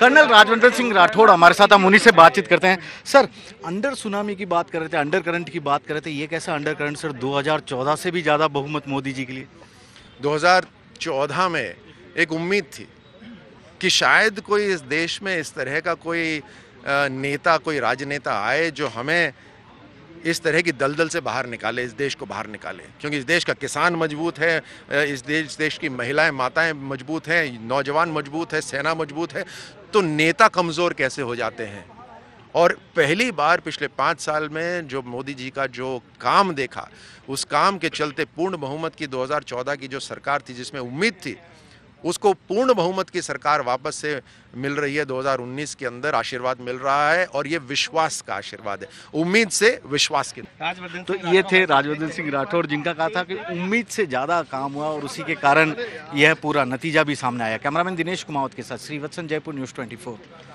colonel राजवंतर Singh Rathore हमारे साथ हम उन्हीं से बातचीत करते हैं सर अंडर सुनामी की बात कर रहे थे अंडर करंट की बात कर रहे थे ये कैसा अंडर करंट सर 2014 से भी ज़्यादा बहुमत मोदी जी के लिए 2014 में एक उम्मीद थी कि शायद कोई इस देश में इस तरह का कोई नेता कोई राजनेता आए जो हमें इस तरह की दलदल से बाहर निकाले इस देश को बाहर निकाले क्योंकि इस देश का किसान मजबूत है इस देश देश की महिलाएं माताएं मजबूत हैं नौजवान मजबूत है सेना मजबूत है तो नेता कमज़ोर कैसे हो जाते हैं और पहली बार पिछले पाँच साल में जो मोदी जी का जो काम देखा उस काम के चलते पूर्ण बहुमत की 2014 की जो सरकार थी जिसमें उम्मीद थी उसको पूर्ण बहुमत की सरकार वापस से मिल रही है 2019 के अंदर आशीर्वाद मिल रहा है और ये विश्वास का आशीर्वाद है उम्मीद से विश्वास के तो ये थे राजवर्धन सिंह राठौर जिनका कहा था कि उम्मीद से ज़्यादा काम हुआ और उसी के कारण यह पूरा नतीजा भी सामने आया कैमरामैन दिनेश कुमावत के साथ श्रीवत्सन जयपुर न्यूज़ ट्वेंटी